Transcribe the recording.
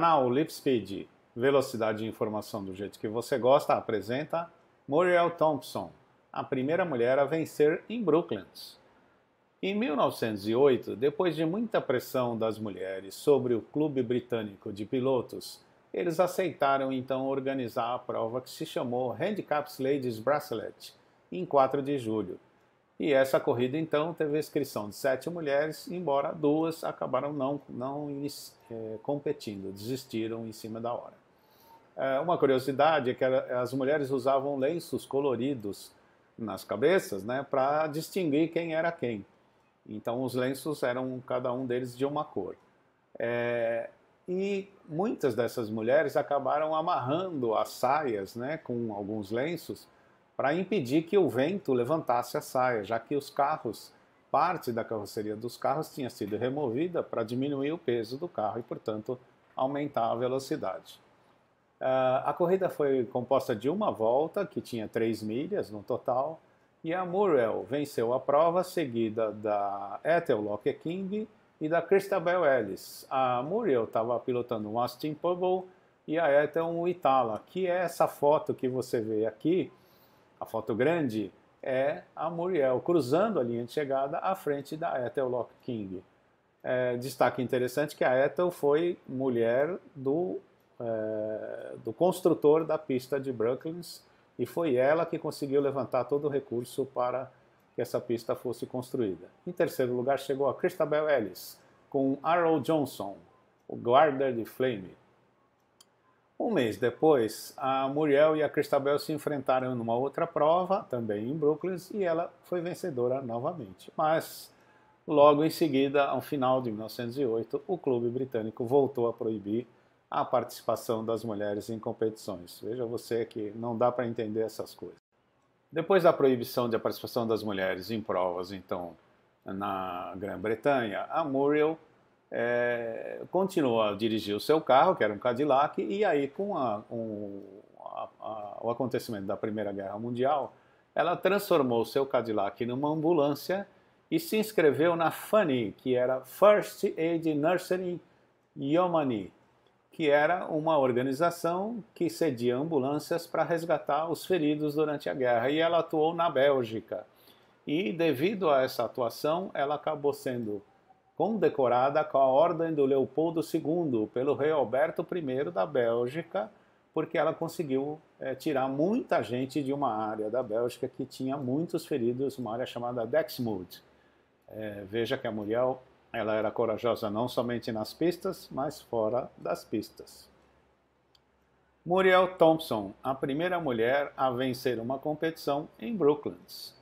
canal Lipspeed, velocidade de informação do jeito que você gosta, apresenta Muriel Thompson, a primeira mulher a vencer em Brooklands. Em 1908, depois de muita pressão das mulheres sobre o Clube Britânico de Pilotos, eles aceitaram então organizar a prova que se chamou Handicaps Ladies Bracelet, em 4 de julho. E essa corrida, então, teve a inscrição de sete mulheres, embora duas acabaram não, não é, competindo, desistiram em cima da hora. É, uma curiosidade é que as mulheres usavam lenços coloridos nas cabeças né, para distinguir quem era quem. Então, os lenços eram cada um deles de uma cor. É, e muitas dessas mulheres acabaram amarrando as saias né, com alguns lenços para impedir que o vento levantasse a saia, já que os carros, parte da carroceria dos carros tinha sido removida para diminuir o peso do carro e, portanto, aumentar a velocidade. Uh, a corrida foi composta de uma volta, que tinha 3 milhas no total, e a Murrell venceu a prova, seguida da Ethel Locke King e da Christabel Ellis. A Muriel estava pilotando um Austin Pubble e a Ethel um Itala, que é essa foto que você vê aqui, a foto grande é a Muriel cruzando a linha de chegada à frente da Ethel Lock King. É, destaque interessante que a Ethel foi mulher do, é, do construtor da pista de Brooklands e foi ela que conseguiu levantar todo o recurso para que essa pista fosse construída. Em terceiro lugar chegou a Christabel Ellis com Arrow Johnson, o guarda de Flame, um mês depois, a Muriel e a Cristabel se enfrentaram numa outra prova, também em Brooklyn, e ela foi vencedora novamente. Mas, logo em seguida, ao final de 1908, o clube britânico voltou a proibir a participação das mulheres em competições. Veja você que não dá para entender essas coisas. Depois da proibição de participação das mulheres em provas, então, na Grã-Bretanha, a Muriel é, continuou a dirigir o seu carro, que era um Cadillac, e aí com a, um, a, a, o acontecimento da Primeira Guerra Mundial, ela transformou o seu Cadillac numa ambulância e se inscreveu na FANI, que era First Aid Nursing Yomani, que era uma organização que cedia ambulâncias para resgatar os feridos durante a guerra. E ela atuou na Bélgica. E devido a essa atuação, ela acabou sendo condecorada com a Ordem do Leopoldo II pelo rei Alberto I da Bélgica, porque ela conseguiu é, tirar muita gente de uma área da Bélgica que tinha muitos feridos, uma área chamada Dexmude. Eh, é, veja que a Muriel ela era corajosa não somente nas pistas, mas fora das pistas. Muriel Thompson, a primeira mulher a vencer uma competição em Brooklands.